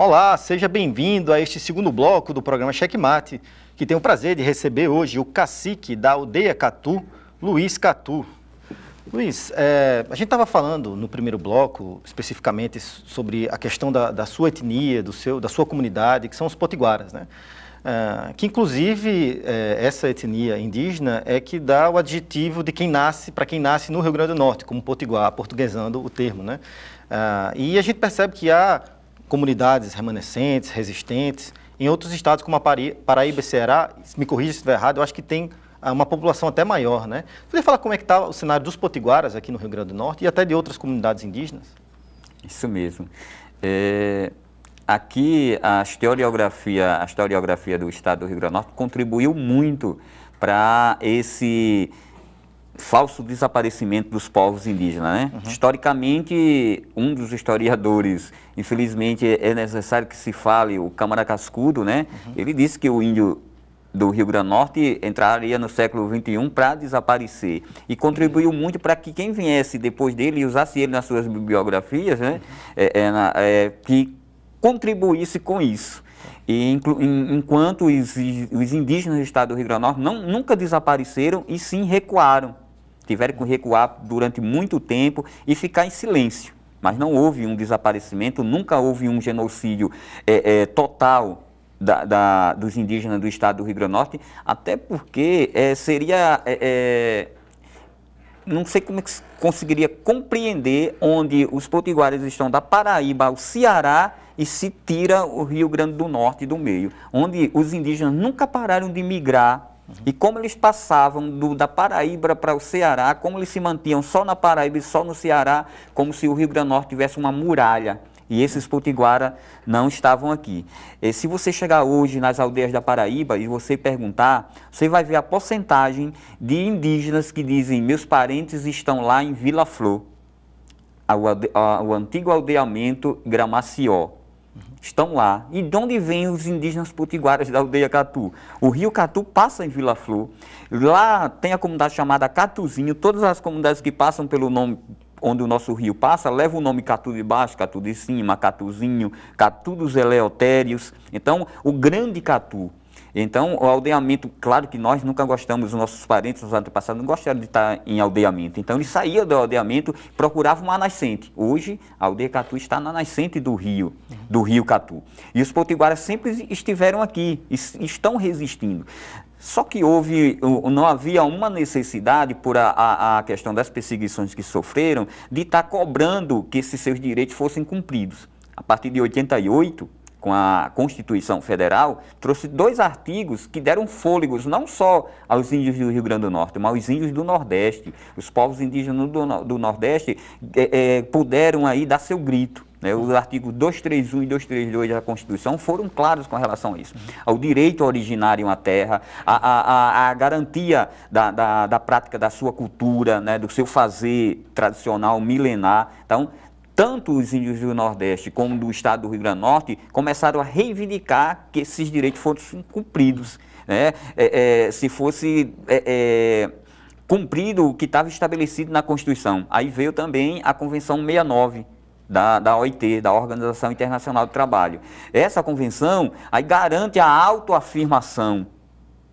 Olá, seja bem-vindo a este segundo bloco do programa Checkmate, que tem o prazer de receber hoje o cacique da aldeia Catu, Luiz Catu. Luiz, é, a gente estava falando no primeiro bloco, especificamente sobre a questão da, da, sua etnia, do seu, da sua comunidade, que são os potiguaras, né? É, que inclusive é, essa etnia indígena é que dá o adjetivo de quem nasce, para quem nasce no Rio Grande do Norte, como potiguar, portuguesando o termo, né? É, e a gente percebe que há comunidades remanescentes, resistentes. Em outros estados, como a Paraíba e Ceará, me corrija se estiver errado, eu acho que tem ah, uma população até maior, né? Você poderia falar como é que está o cenário dos potiguaras aqui no Rio Grande do Norte e até de outras comunidades indígenas? Isso mesmo. É, aqui a historiografia, a historiografia do Estado do Rio Grande do Norte contribuiu muito para esse falso desaparecimento dos povos indígenas. Né? Uhum. Historicamente, um dos historiadores, infelizmente é necessário que se fale, o Câmara Cascudo, né? Uhum. ele disse que o índio do Rio Grande do Norte entraria no século XXI para desaparecer. E contribuiu uhum. muito para que quem viesse depois dele e usasse ele nas suas bibliografias, né? Uhum. É, é, na, é, que contribuísse com isso. E enquanto os, os, indígenas do estado do Rio Grande do Norte não, nunca desapareceram e sim recuaram tiveram que recuar durante muito tempo e ficar em silêncio. Mas não houve um desaparecimento, nunca houve um genocídio é, é, total da, da, dos indígenas do estado do Rio Grande do Norte, até porque é, seria é, é, não sei como é que conseguiria compreender onde os potiguares estão da Paraíba ao Ceará e se tira o Rio Grande do Norte do meio, onde os indígenas nunca pararam de migrar Uhum. E como eles passavam do, da Paraíba para o Ceará, como eles se mantinham só na Paraíba e só no Ceará, como se o Rio Grande do Norte tivesse uma muralha. E esses potiguara não estavam aqui. E se você chegar hoje nas aldeias da Paraíba e você perguntar, você vai ver a porcentagem de indígenas que dizem: meus parentes estão lá em Vila Flor, o, antigo aldeamento Gramació estão lá. E de onde vêm os indígenas potiguaras da aldeia Catu? O rio Catu passa em Vila Flor. Lá tem a comunidade chamada Catuzinho. Todas as comunidades que passam pelo nome onde o nosso rio passa, leva o nome Catu de baixo, Catu de cima, Catuzinho, Catu dos Eleotérios. Então, o grande Catu então, o aldeamento, claro que nós nunca gostamos, os nossos parentes, os antepassados, não gostaram de estar em aldeamento. Então, ele saía do aldeamento, procurava uma nascente. Hoje, a aldeia Catu está na nascente do rio, do rio Catu. E os potiguaras sempre estiveram aqui, estão resistindo. Só que houve, não havia uma necessidade, por a, a, a questão das perseguições que sofreram, de estar cobrando que esses seus direitos fossem cumpridos. A partir de 88, com a Constituição Federal, trouxe dois artigos que deram fôlegos não só aos índios do Rio Grande do Norte, mas aos índios do Nordeste. Os povos indígenas do, do Nordeste é, é, puderam aí dar seu grito. Né, os artigos 231 e 232 da Constituição foram claros com relação a isso. Ao direito originário à terra, à, garantia da, da, da, prática da sua cultura, né, do seu fazer tradicional milenar. Então, tanto os índios do Nordeste como do estado do Rio Grande do Norte começaram a reivindicar que esses direitos fossem cumpridos. Né? É, é, se fosse é, é, cumprido o que estava estabelecido na Constituição. Aí veio também a Convenção 69. Da, da OIT, da Organização Internacional do Trabalho. Essa convenção aí garante a autoafirmação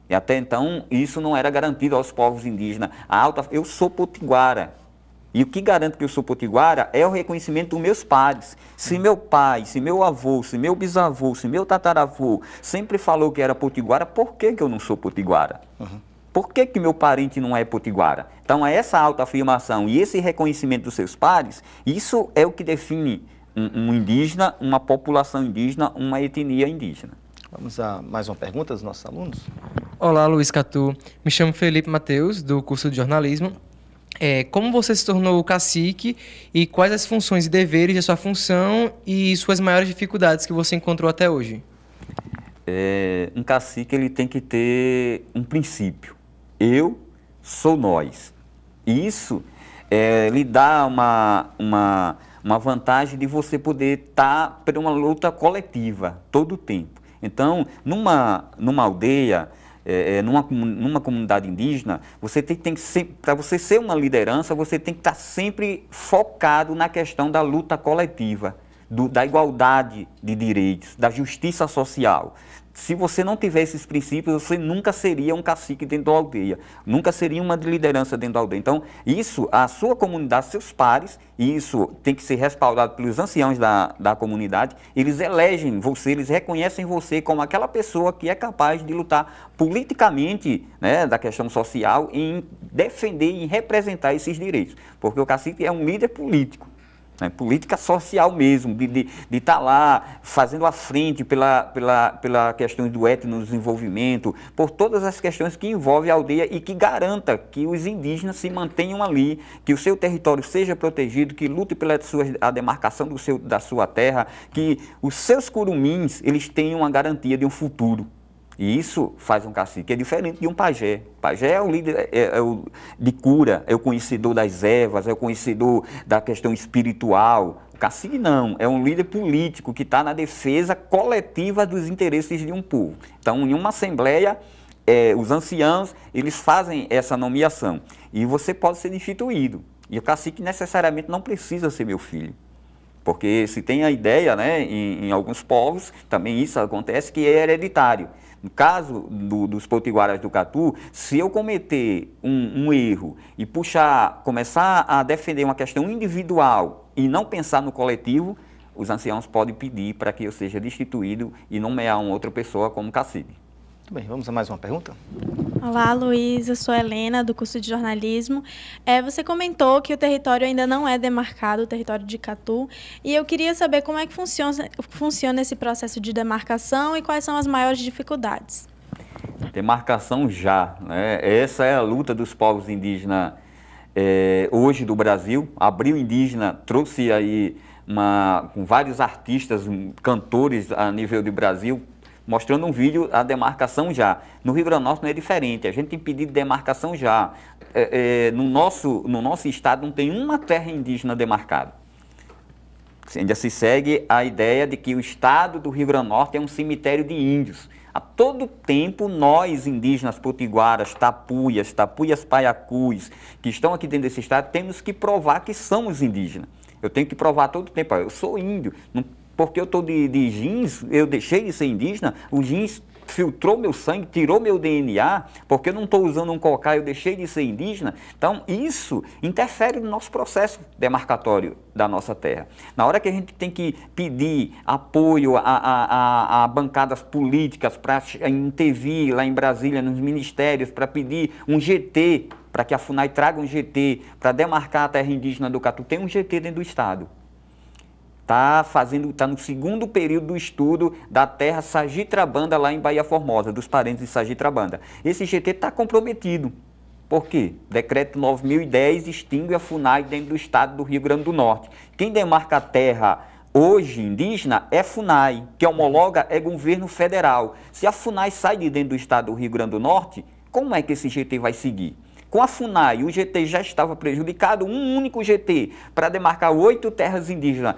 e até então isso não era garantido aos povos indígenas. A eu sou potiguara. E o que garante que eu sou potiguara é o reconhecimento dos meus pares. Se hum. meu pai, se meu avô, se meu bisavô, se meu tataravô sempre falou que era potiguara, por que, que eu não sou potiguara? Uhum. Por que, que meu parente não é potiguara? Então, é essa autoafirmação e esse reconhecimento dos seus pares, isso é o que define um, um indígena, uma população indígena, uma etnia indígena. Vamos a mais uma pergunta dos nossos alunos. Olá, Luiz Catu. Me chamo Felipe Mateus do curso de jornalismo é, como você se tornou cacique e quais as funções e deveres da sua função e suas maiores dificuldades que você encontrou até hoje? É, um cacique ele tem que ter um princípio. Eu sou nós. Isso é, lhe dá uma, uma, uma vantagem de você poder estar tá para uma luta coletiva todo o tempo. Então, numa, numa aldeia, é, é, numa, numa comunidade indígena, você tem, tem que para você ser uma liderança, você tem que estar tá sempre focado na questão da luta coletiva. Do, da igualdade de direitos, da justiça social, se você não tiver esses princípios, você nunca seria um cacique dentro da aldeia, nunca seria uma liderança dentro da aldeia. Então, isso, a sua comunidade, seus pares, e isso tem que ser respaldado pelos anciãos da, da comunidade, eles elegem você, eles reconhecem você como aquela pessoa que é capaz de lutar politicamente né, da questão social em defender e representar esses direitos. Porque o cacique é um líder político. Né? Política social mesmo, de estar de, de tá lá fazendo a frente pela, pela, pela questão do etno desenvolvimento, por todas as questões que envolvem a aldeia e que garanta que os indígenas se mantenham ali, que o seu território seja protegido, que lute pela sua, a demarcação do seu, da sua terra, que os seus curumins eles tenham a garantia de um futuro. E isso faz um cacique, é diferente de um pajé. Pajé é o líder é, é o, de cura, é o conhecedor das ervas, é o conhecedor da questão espiritual. O cacique não, é um líder político que está na defesa coletiva dos interesses de um povo. Então, em uma assembleia, é, os anciãos, eles fazem essa nomeação. E você pode ser destituído. E o cacique necessariamente não precisa ser meu filho. Porque se tem a ideia, né, em, em alguns povos, também isso acontece, que é hereditário. No caso do, dos potiguaras do Catu, se eu cometer um, um erro e puxar, começar a defender uma questão individual e não pensar no coletivo, os anciãos podem pedir para que eu seja destituído e nomear uma outra pessoa como cacique. Muito bem, vamos a mais uma pergunta? Olá, Luísa. Eu sou Helena, do curso de jornalismo. É, você comentou que o território ainda não é demarcado, o território de Catu, e eu queria saber como é que funciona, funciona esse processo de demarcação e quais são as maiores dificuldades. Demarcação já. Né? Essa é a luta dos povos indígenas é, eh, hoje do Brasil. Abril Indígena trouxe aí uma, com vários artistas, cantores a nível de Brasil, mostrando um vídeo a demarcação já. No Rio Grande do Norte não é diferente, a gente tem pedido demarcação já. É, é, no, nosso, no nosso estado não tem uma terra indígena demarcada. Ainda se segue a ideia de que o estado do Rio Grande do Norte é um cemitério de índios. A todo tempo, nós, indígenas potiguaras, tapuias, tapuias paiacus, que estão aqui dentro desse estado, temos que provar que somos indígenas. Eu tenho que provar todo tempo, eu sou índio, não porque eu estou de, de jeans, eu deixei de ser indígena, o jeans filtrou meu sangue, tirou meu DNA, porque eu não estou usando um cocá, eu deixei de ser indígena. Então, isso interfere no nosso processo demarcatório da nossa terra. Na hora que a gente tem que pedir apoio a, a, a, a bancadas políticas para intervir lá em Brasília, nos ministérios, para pedir um GT, para que a FUNAI traga um GT, para demarcar a terra indígena do Catu, tem um GT dentro do Estado. Está fazendo, tá no segundo período do estudo da terra Sagitrabanda lá em Bahia Formosa, dos parentes de Sagitrabanda. Esse GT está comprometido. Por quê? Decreto 9010 extingue a FUNAI dentro do estado do Rio Grande do Norte. Quem demarca a terra hoje indígena é FUNAI, que homologa é governo federal. Se a FUNAI sai de dentro do estado do Rio Grande do Norte, como é que esse GT vai seguir? Com a FUNAI, o GT já estava prejudicado, um único GT para demarcar oito terras indígenas.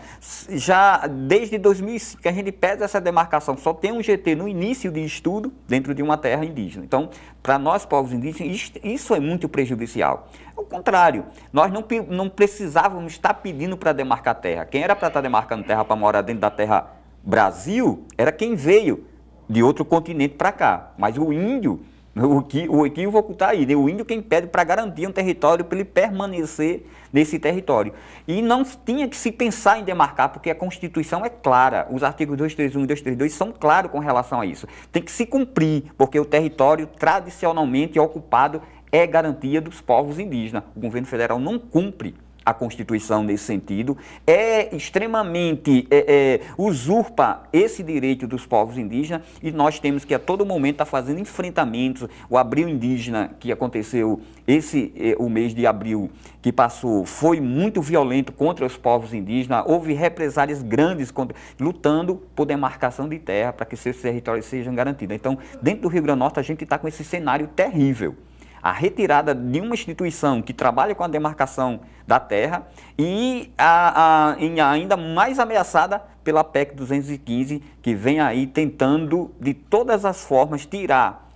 Já desde 2005 que a gente pede essa demarcação, só tem um GT no início de estudo dentro de uma terra indígena. Então, para nós, povos indígenas, isso é muito prejudicial. Ao contrário, nós não, não precisávamos estar pedindo para demarcar terra. Quem era para estar demarcando terra para morar dentro da terra Brasil era quem veio de outro continente para cá. Mas o índio o, que, o equívoco está aí. Né? O índio quem pede para garantir um território, para ele permanecer nesse território. E não tinha que se pensar em demarcar, porque a Constituição é clara. Os artigos 231 e 232 são claros com relação a isso. Tem que se cumprir, porque o território tradicionalmente ocupado é garantia dos povos indígenas. O governo federal não cumpre a Constituição nesse sentido, é extremamente, é, é, usurpa esse direito dos povos indígenas e nós temos que a todo momento estar tá fazendo enfrentamentos. O abril indígena que aconteceu esse, é, o mês de abril que passou, foi muito violento contra os povos indígenas, houve represálias grandes contra, lutando por demarcação de terra para que seus territórios sejam garantidos. Então, dentro do Rio Grande do Norte, a gente está com esse cenário terrível a retirada de uma instituição que trabalha com a demarcação da terra e, a, a, e ainda mais ameaçada pela PEC 215, que vem aí tentando de todas as formas tirar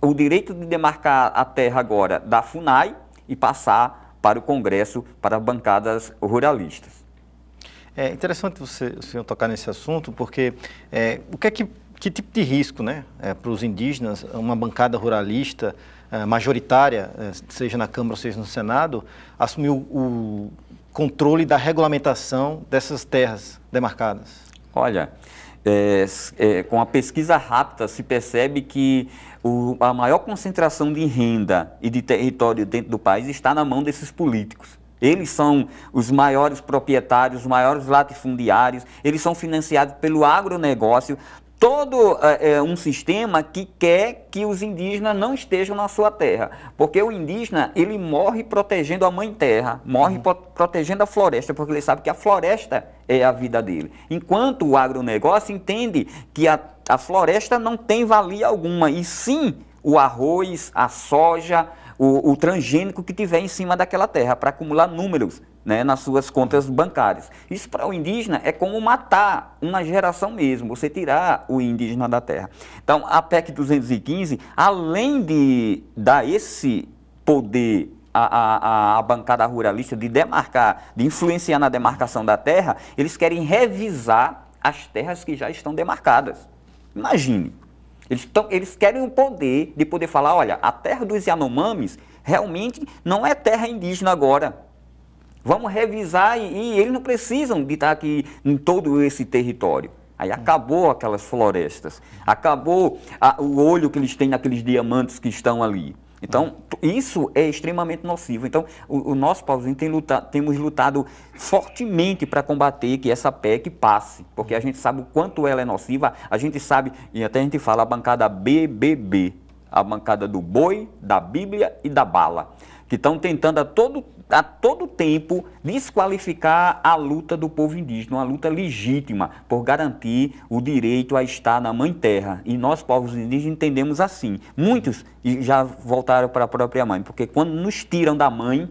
o direito de demarcar a terra agora da FUNAI e passar para o Congresso, para bancadas ruralistas. É interessante você, o senhor tocar nesse assunto, porque é, o que é que, que tipo de risco né, é, para os indígenas uma bancada ruralista eh, majoritária, eh, seja na Câmara ou seja no Senado, assumiu o controle da regulamentação dessas terras demarcadas? Olha, é, é, com a pesquisa rápida se percebe que o, a maior concentração de renda e de território dentro do país está na mão desses políticos. Eles são os maiores proprietários, os maiores latifundiários, eles são financiados pelo agronegócio todo é, é, um sistema que quer que os indígenas não estejam na sua terra, porque o indígena ele morre protegendo a mãe terra, morre uhum. protegendo a floresta, porque ele sabe que a floresta é a vida dele. Enquanto o agronegócio entende que a, a floresta não tem valia alguma, e sim o arroz, a soja, o, o transgênico que tiver em cima daquela terra para acumular números né, nas suas contas bancárias. Isso para o indígena é como matar uma geração mesmo, você tirar o indígena da terra. Então, a PEC 215, além de dar esse poder à, à, à bancada ruralista de demarcar, de influenciar na demarcação da terra, eles querem revisar as terras que já estão demarcadas. Imagine, eles, tão, eles querem o poder de poder falar, olha, a terra dos Yanomamis realmente não é terra indígena agora. Vamos revisar e, e eles não precisam de estar aqui em todo esse território. Aí hum. acabou aquelas florestas, acabou a, o olho que eles têm naqueles diamantes que estão ali. Então, isso é extremamente nocivo. Então, o, o nosso pauzinho tem lutado, temos lutado fortemente para combater que essa PEC passe, porque a gente sabe o quanto ela é nociva, a gente sabe, e até a gente fala a bancada BBB, a bancada do boi, da Bíblia e da bala que estão tentando a todo, a todo tempo desqualificar a luta do povo indígena, uma luta legítima por garantir o direito a estar na mãe terra. E nós, povos indígenas, entendemos assim. Muitos já voltaram para a própria mãe, porque quando nos tiram da mãe,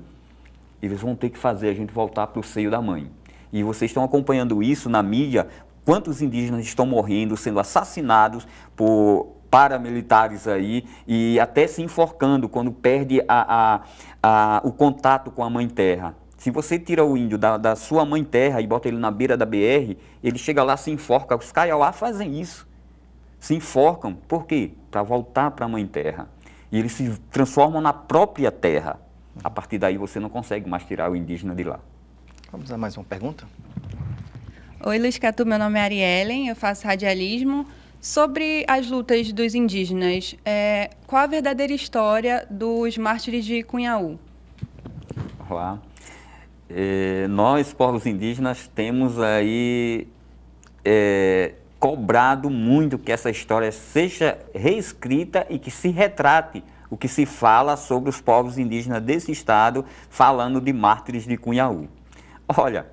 eles vão ter que fazer a gente voltar para o seio da mãe. E vocês estão acompanhando isso na mídia, quantos indígenas estão morrendo, sendo assassinados por paramilitares aí e até se enforcando quando perde a, a, a, o contato com a mãe terra. Se você tira o índio da, da, sua mãe terra e bota ele na beira da BR, ele chega lá, se enforca. Os caiauá fazem isso. Se enforcam. Por quê? Para voltar para a mãe terra. E eles se transformam na própria terra. A partir daí você não consegue mais tirar o indígena de lá. Vamos a mais uma pergunta? Oi, Luiz Catu, meu nome é Ariellen, eu faço radialismo. Sobre as lutas dos indígenas, é, qual a verdadeira história dos mártires de Cunhaú? Olá. É, nós, povos indígenas, temos aí é, cobrado muito que essa história seja reescrita e que se retrate o que se fala sobre os povos indígenas desse estado, falando de mártires de Cunhaú. Olha,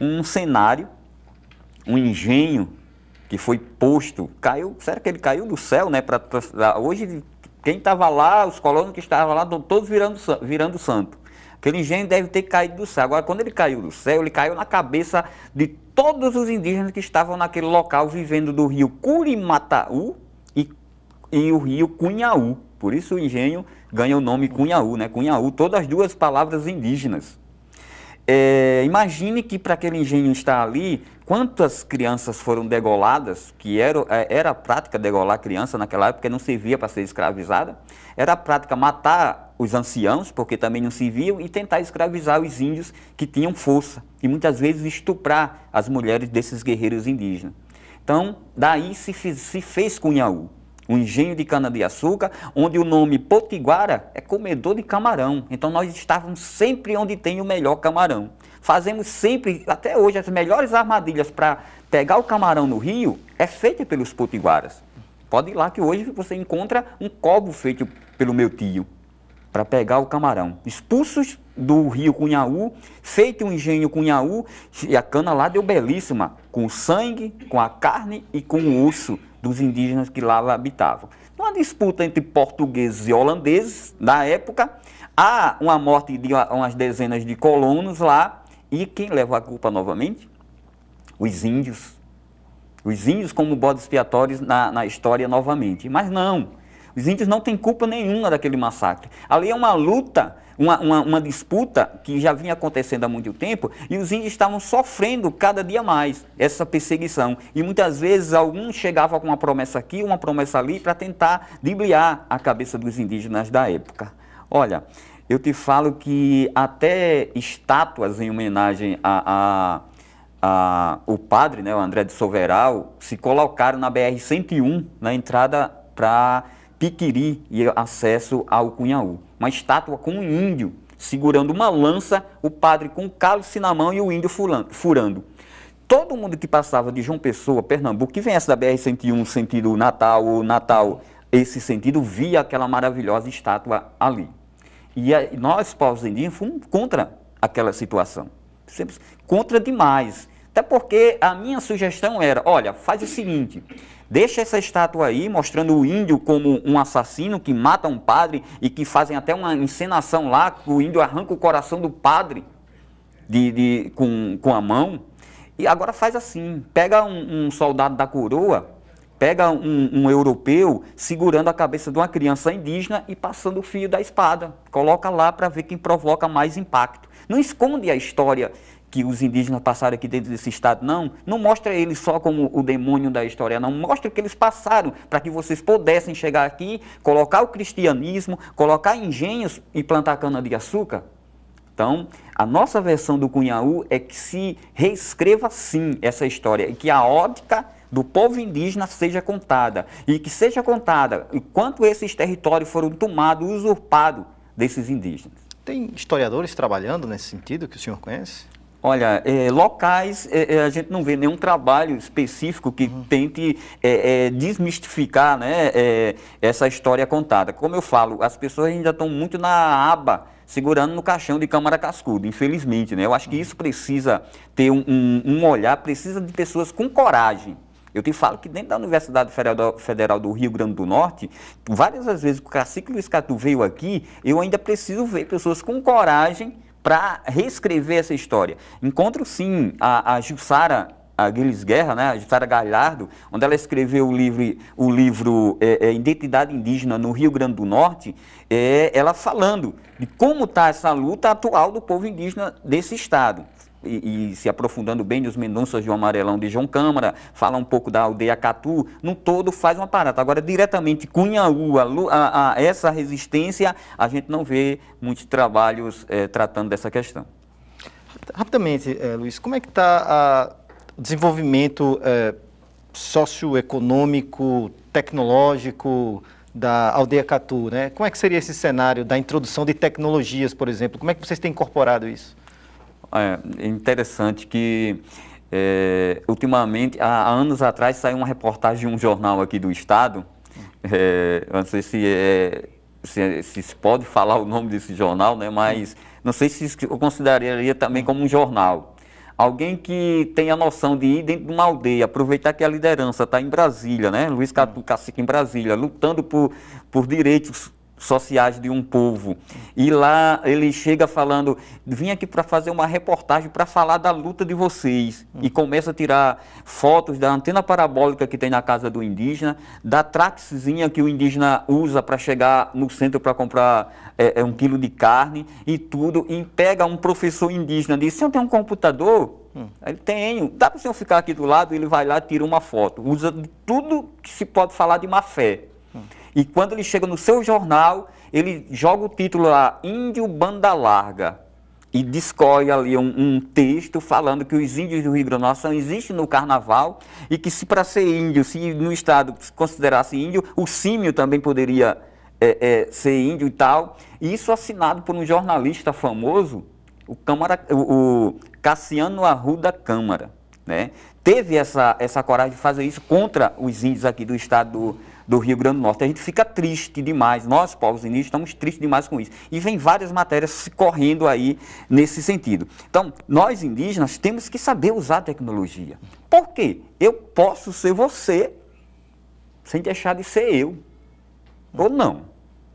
um cenário, um engenho que foi posto, caiu, será que ele caiu do céu, né? Pra, pra hoje, quem estava lá, os colonos que estavam lá, todos virando, virando santo. Aquele engenho deve ter caído do céu. Agora, quando ele caiu do céu, ele caiu na cabeça de todos os indígenas que estavam naquele local vivendo do rio Curimataú e, e o rio Cunhaú. Por isso o engenho ganha o nome Cunhaú, né? Cunhaú, todas as duas palavras indígenas. É, imagine que para aquele engenho estar ali, quantas crianças foram degoladas, que era, é, era prática degolar criança naquela época, porque não servia para ser escravizada. Era prática matar os anciãos, porque também não serviam, e tentar escravizar os índios que tinham força, e muitas vezes estuprar as mulheres desses guerreiros indígenas. Então, daí se, se fez Cunhaú um engenho de cana-de-açúcar, onde o nome Potiguara é comedor de camarão. Então nós estávamos sempre onde tem o melhor camarão. Fazemos sempre, até hoje, as melhores armadilhas para pegar o camarão no rio é feita pelos potiguaras. Pode ir lá que hoje você encontra um cobo feito pelo meu tio para pegar o camarão. Expulsos do rio Cunhaú, feito um engenho Cunhaú, e a cana lá deu belíssima, com sangue, com a carne e com o osso dos indígenas que lá habitavam. Numa disputa entre portugueses e holandeses da época, há uma morte de umas dezenas de colonos lá, e quem leva a culpa novamente? Os índios. Os índios como bodes expiatórios na, na história novamente. Mas não, os índios não têm culpa nenhuma daquele massacre. Ali é uma luta, uma, uma, uma disputa que já vinha acontecendo há muito tempo e os índios estavam sofrendo cada dia mais essa perseguição. E muitas vezes alguns chegavam com uma promessa aqui, uma promessa ali para tentar driblar a cabeça dos indígenas da época. Olha, eu te falo que até estátuas em homenagem a, a ah, o padre, né, o André de Soveral, se colocaram na BR-101, na entrada para Piquiri e acesso ao Cunhaú. Uma estátua com um índio segurando uma lança, o padre com um cálice na mão e o índio furando. Todo mundo que passava de João Pessoa, Pernambuco, que viesse da BR-101 sentido Natal ou Natal, esse sentido, via aquela maravilhosa estátua ali. E nós, povos indígenas, fomos contra aquela situação. Sempre contra demais. Até porque a minha sugestão era, olha, faz o seguinte, Deixa essa estátua aí, mostrando o índio como um assassino que mata um padre e que fazem até uma encenação lá, que o índio arranca o coração do padre de, de com, com a mão. E agora faz assim, pega um, um soldado da coroa, pega um, um, europeu segurando a cabeça de uma criança indígena e passando o fio da espada. Coloca lá para ver quem provoca mais impacto. Não esconde a história que os indígenas passaram aqui dentro desse estado, não. Não mostra eles só como o demônio da história, não. Mostra que eles passaram para que vocês pudessem chegar aqui, colocar o cristianismo, colocar engenhos e plantar cana-de-açúcar. Então, a nossa versão do Cunhaú é que se reescreva sim essa história e que a ótica do povo indígena seja contada e que seja contada enquanto esses territórios foram tomados, usurpados desses indígenas. Tem historiadores trabalhando nesse sentido que o senhor conhece? Olha, é, locais, é, é, a gente não vê nenhum trabalho específico que uhum. tente é, é desmistificar né, é, essa história contada. Como eu falo, as pessoas ainda estão muito na aba segurando no caixão de Câmara Cascudo, infelizmente. Né? Eu acho que uhum. isso precisa ter um, um, um olhar, precisa de pessoas com coragem. Eu te falo que dentro da Universidade Federal do Rio Grande do Norte, várias vezes que o cacique Luiz Catu veio aqui, eu ainda preciso ver pessoas com coragem para reescrever essa história. Encontro sim a, a Jussara a Guilherme Guerra, né, a Jussara Galhardo, onde ela escreveu o livro, o livro é, é, Identidade Indígena no Rio Grande do Norte, é, ela falando de como está essa luta atual do povo indígena desse estado e, e, se aprofundando bem dos Mendonça, de um Amarelão de João Câmara, fala um pouco da aldeia Catu, no todo faz uma parada. Agora, diretamente Cunhaú, a, a, a essa resistência, a gente não vê muitos trabalhos é, tratando dessa questão. Rapidamente, é, Luiz, como é que está o desenvolvimento é, socioeconômico, tecnológico, da aldeia Catu, né? Como é que seria esse cenário da introdução de tecnologias, por exemplo? Como é que vocês têm incorporado isso? É, é interessante que é, ultimamente, há anos atrás, saiu uma reportagem de um jornal aqui do Estado. É, não sei é, se, é, se, se, pode falar o nome desse jornal, né, mas não sei se eu consideraria também como um jornal. Alguém que tem a noção de ir dentro de uma aldeia, aproveitar que a liderança está em Brasília, né? Luiz Catu Cacique em Brasília, lutando por, por direitos sociais de um povo. E lá ele chega falando: vim aqui para fazer uma reportagem para falar da luta de vocês. Hum. E começa a tirar fotos da antena parabólica que tem na casa do indígena, da traxizinha que o indígena usa para chegar no centro para comprar é, um quilo de carne e tudo. E pega um professor indígena e diz: Você tem um computador? Hum. Ele tem, dá para o senhor ficar aqui do lado? Ele vai lá, tira uma foto, usa tudo que se pode falar de má fé. E quando ele chega no seu jornal, ele joga o título lá, Índio Banda Larga, e discorre ali um, um texto falando que os índios do Rio Grande do Norte existem no carnaval e que se para ser índio, se no estado se considerasse índio, o símio também poderia é, é, ser índio e tal. E isso assinado por um jornalista famoso, o, Câmara, o, o Cassiano Arruda Câmara. Né? Teve essa, essa coragem de fazer isso contra os índios aqui do estado do do Rio Grande do Norte. A gente fica triste demais, nós, povos indígenas, estamos tristes demais com isso. E vem várias matérias correndo aí nesse sentido. Então, nós indígenas temos que saber usar a tecnologia. Por quê? Eu posso ser você sem deixar de ser eu. Ou não.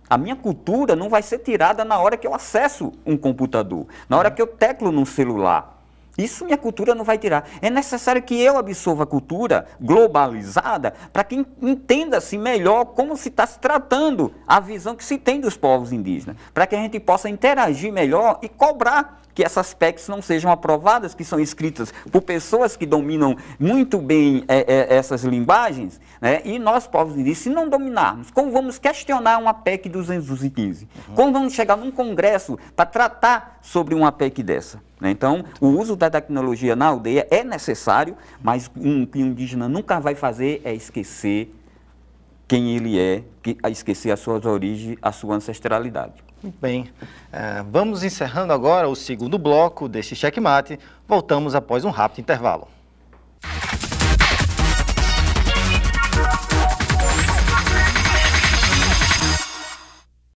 A minha cultura não vai ser tirada na hora que eu acesso um computador, na hora que eu teclo num celular. Isso minha cultura não vai tirar. É necessário que eu absorva a cultura globalizada para que entenda-se melhor como se está se tratando a visão que se tem dos povos indígenas, para que a gente possa interagir melhor e cobrar que essas PECs não sejam aprovadas, que são escritas por pessoas que dominam muito bem é, é, essas linguagens, né? e nós, povos indígenas, se não dominarmos, como vamos questionar uma PEC 215? Uhum. Como vamos chegar num congresso para tratar sobre uma PEC dessa? Né? Então, o uso da tecnologia na aldeia é necessário, mas um que o indígena nunca vai fazer é esquecer quem ele é, que, a esquecer as suas origens, a sua ancestralidade. Muito bem. Eh, vamos encerrando agora o segundo bloco deste checkmate. Voltamos após um rápido intervalo.